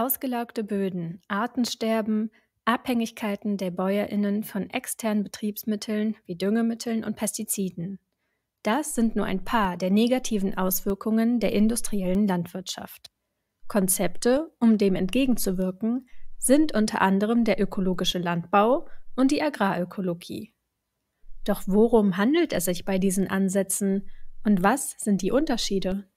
ausgelaugte Böden, Artensterben, Abhängigkeiten der Bäuerinnen von externen Betriebsmitteln wie Düngemitteln und Pestiziden. Das sind nur ein paar der negativen Auswirkungen der industriellen Landwirtschaft. Konzepte, um dem entgegenzuwirken, sind unter anderem der ökologische Landbau und die Agrarökologie. Doch worum handelt es sich bei diesen Ansätzen und was sind die Unterschiede?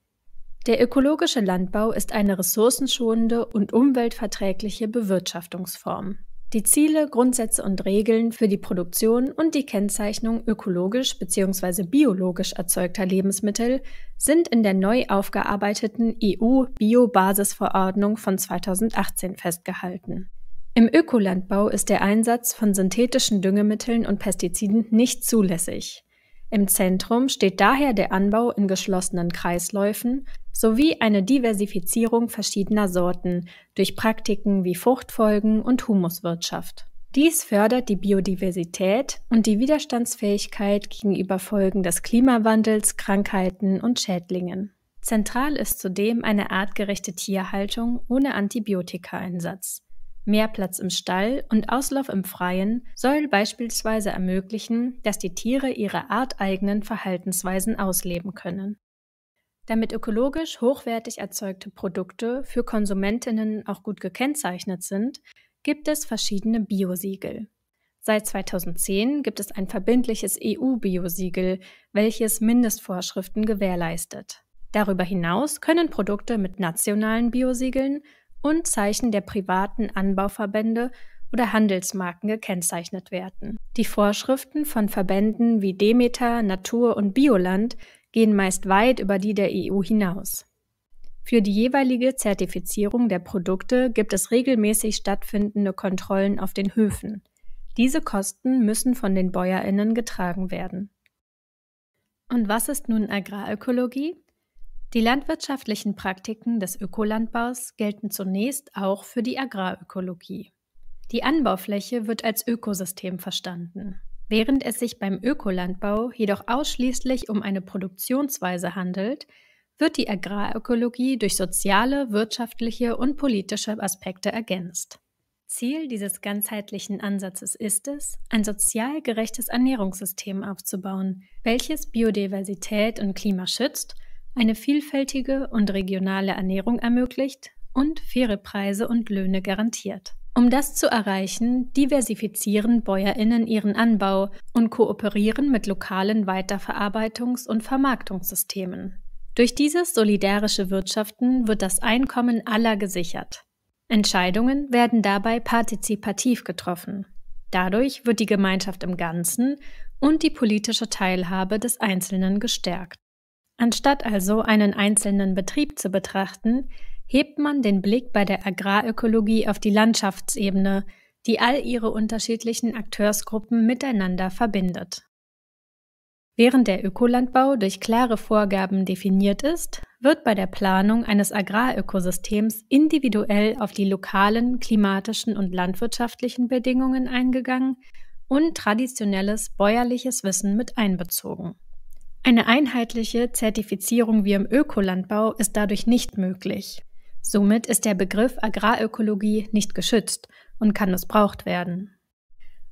Der ökologische Landbau ist eine ressourcenschonende und umweltverträgliche Bewirtschaftungsform. Die Ziele, Grundsätze und Regeln für die Produktion und die Kennzeichnung ökologisch bzw. biologisch erzeugter Lebensmittel sind in der neu aufgearbeiteten EU-Biobasisverordnung von 2018 festgehalten. Im Ökolandbau ist der Einsatz von synthetischen Düngemitteln und Pestiziden nicht zulässig. Im Zentrum steht daher der Anbau in geschlossenen Kreisläufen sowie eine Diversifizierung verschiedener Sorten durch Praktiken wie Fruchtfolgen und Humuswirtschaft. Dies fördert die Biodiversität und die Widerstandsfähigkeit gegenüber Folgen des Klimawandels, Krankheiten und Schädlingen. Zentral ist zudem eine artgerechte Tierhaltung ohne Antibiotikaeinsatz. Mehr Platz im Stall und Auslauf im Freien soll beispielsweise ermöglichen, dass die Tiere ihre arteigenen Verhaltensweisen ausleben können. Damit ökologisch hochwertig erzeugte Produkte für Konsumentinnen auch gut gekennzeichnet sind, gibt es verschiedene Biosiegel. Seit 2010 gibt es ein verbindliches EU-Biosiegel, welches Mindestvorschriften gewährleistet. Darüber hinaus können Produkte mit nationalen Biosiegeln und Zeichen der privaten Anbauverbände oder Handelsmarken gekennzeichnet werden. Die Vorschriften von Verbänden wie Demeter, Natur und Bioland gehen meist weit über die der EU hinaus. Für die jeweilige Zertifizierung der Produkte gibt es regelmäßig stattfindende Kontrollen auf den Höfen. Diese Kosten müssen von den Bäuerinnen getragen werden. Und was ist nun Agrarökologie? Die landwirtschaftlichen Praktiken des Ökolandbaus gelten zunächst auch für die Agrarökologie. Die Anbaufläche wird als Ökosystem verstanden. Während es sich beim Ökolandbau jedoch ausschließlich um eine Produktionsweise handelt, wird die Agrarökologie durch soziale, wirtschaftliche und politische Aspekte ergänzt. Ziel dieses ganzheitlichen Ansatzes ist es, ein sozial gerechtes Ernährungssystem aufzubauen, welches Biodiversität und Klima schützt eine vielfältige und regionale Ernährung ermöglicht und faire Preise und Löhne garantiert. Um das zu erreichen, diversifizieren Bäuerinnen ihren Anbau und kooperieren mit lokalen Weiterverarbeitungs- und Vermarktungssystemen. Durch dieses solidarische Wirtschaften wird das Einkommen aller gesichert. Entscheidungen werden dabei partizipativ getroffen. Dadurch wird die Gemeinschaft im Ganzen und die politische Teilhabe des Einzelnen gestärkt. Anstatt also einen einzelnen Betrieb zu betrachten, hebt man den Blick bei der Agrarökologie auf die Landschaftsebene, die all ihre unterschiedlichen Akteursgruppen miteinander verbindet. Während der Ökolandbau durch klare Vorgaben definiert ist, wird bei der Planung eines Agrarökosystems individuell auf die lokalen, klimatischen und landwirtschaftlichen Bedingungen eingegangen und traditionelles bäuerliches Wissen mit einbezogen. Eine einheitliche Zertifizierung wie im Ökolandbau ist dadurch nicht möglich. Somit ist der Begriff Agrarökologie nicht geschützt und kann missbraucht werden.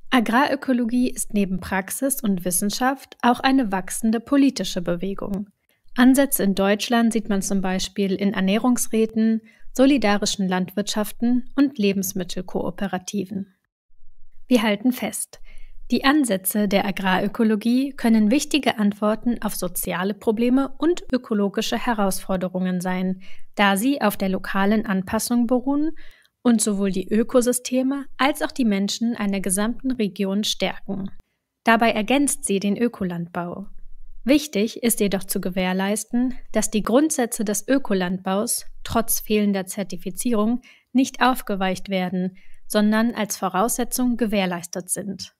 Agrarökologie ist neben Praxis und Wissenschaft auch eine wachsende politische Bewegung. Ansätze in Deutschland sieht man zum Beispiel in Ernährungsräten, solidarischen Landwirtschaften und Lebensmittelkooperativen. Wir halten fest, die Ansätze der Agrarökologie können wichtige Antworten auf soziale Probleme und ökologische Herausforderungen sein, da sie auf der lokalen Anpassung beruhen und sowohl die Ökosysteme als auch die Menschen einer gesamten Region stärken. Dabei ergänzt sie den Ökolandbau. Wichtig ist jedoch zu gewährleisten, dass die Grundsätze des Ökolandbaus trotz fehlender Zertifizierung nicht aufgeweicht werden, sondern als Voraussetzung gewährleistet sind.